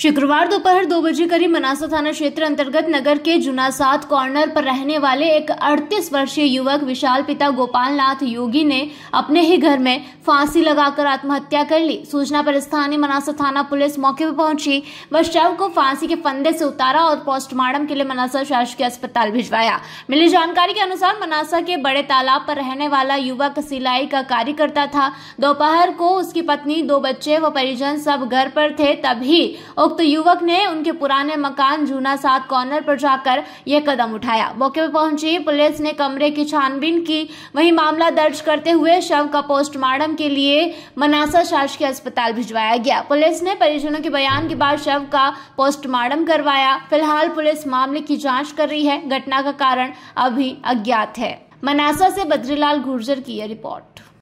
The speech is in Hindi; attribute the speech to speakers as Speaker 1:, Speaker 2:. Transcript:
Speaker 1: शुक्रवार दोपहर दो बजे करीब मनासा थाना क्षेत्र अंतर्गत नगर के जुनासात कॉर्नर पर रहने वाले एक 38 वर्षीय युवक विशाल पिता गोपालनाथ योगी ने अपने ही घर में फांसी लगाकर आत्महत्या कर ली सूचना पर स्थानीय मनासा थाना पुलिस मौके पर पहुंची व शव को फांसी के फंदे से उतारा और पोस्टमार्टम के लिए मनासा शासकीय अस्पताल भिजवाया मिली जानकारी के अनुसार मनासा के बड़े तालाब पर रहने वाला युवक सिलाई का कार्य करता था दोपहर को उसकी पत्नी दो बच्चे व परिजन सब घर पर थे तभी उक्त युवक ने उनके पुराने मकान जूना सात कॉर्नर पर जाकर यह कदम उठाया मौके पर पहुंची पुलिस ने कमरे की छानबीन की वहीं मामला दर्ज करते हुए शव का पोस्टमार्टम के लिए मनासा शासकीय अस्पताल भिजवाया गया पुलिस ने परिजनों के बयान के बाद शव का पोस्टमार्टम करवाया फिलहाल पुलिस मामले की जांच कर रही है घटना का कारण अभी अज्ञात है मनासा से बद्रीलाल गुर्जर की यह रिपोर्ट